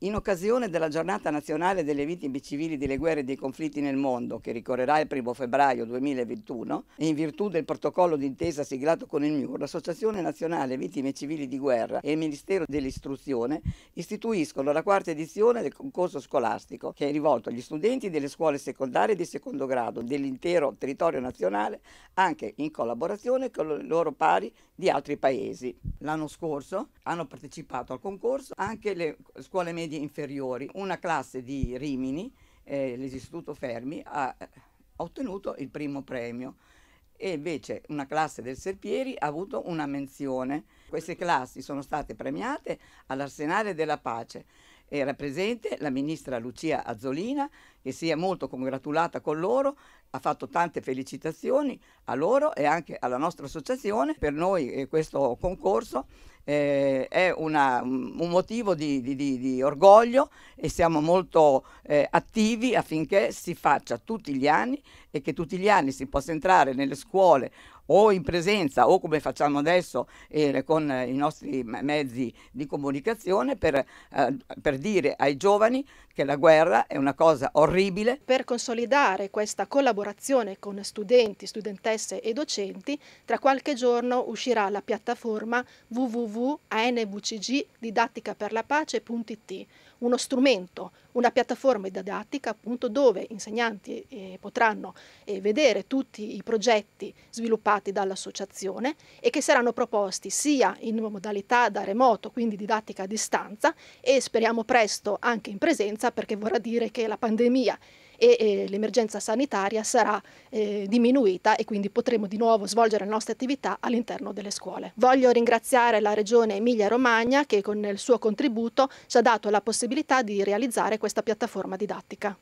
In occasione della giornata nazionale delle vittime civili delle guerre e dei conflitti nel mondo, che ricorrerà il 1 febbraio 2021, e in virtù del protocollo d'intesa siglato con il MIUR, l'Associazione Nazionale Vittime Civili di Guerra e il Ministero dell'Istruzione istituiscono la quarta edizione del concorso scolastico, che è rivolto agli studenti delle scuole secondarie di secondo grado dell'intero territorio nazionale, anche in collaborazione con i loro pari di altri paesi. L'anno scorso hanno partecipato al concorso anche le scuole medie medie inferiori, una classe di Rimini, eh, l'Istituto Fermi, ha, ha eh, ottenuto il primo premio e invece una classe del Serpieri ha avuto una menzione. Queste classi sono state premiate all'Arsenale della Pace. Era presente la ministra Lucia Azzolina che si è molto congratulata con loro, ha fatto tante felicitazioni a loro e anche alla nostra associazione. Per noi eh, questo concorso eh, è una, mm, un motivo di, di, di, orgoglio e siamo molto eh, attivi affinché si faccia tutti gli anni e che tutti gli anni si possa entrare nelle scuole o in presenza o come facciamo adesso eh, con i nostri mezzi di comunicazione per, eh, per dire ai giovani che la guerra è una cosa orribile orribile. Per consolidare questa collaborazione con studenti, studentesse e docenti, tra qualche giorno uscirà la piattaforma www.anvcgdidatticaperlapace.it, uno strumento, una piattaforma didattica appunto dove insegnanti eh, potranno eh, vedere tutti i progetti sviluppati dall'associazione e che saranno proposti sia in modalità da remoto, quindi didattica a distanza e speriamo presto anche in presenza perché vorrà dire che la pandemia via e eh, l'emergenza sanitaria sarà eh, diminuita e quindi potremo di nuovo svolgere le nostre attività all'interno delle scuole. Voglio ringraziare la Regione Emilia-Romagna che con il suo contributo ci ha dato la possibilità di realizzare questa piattaforma didattica.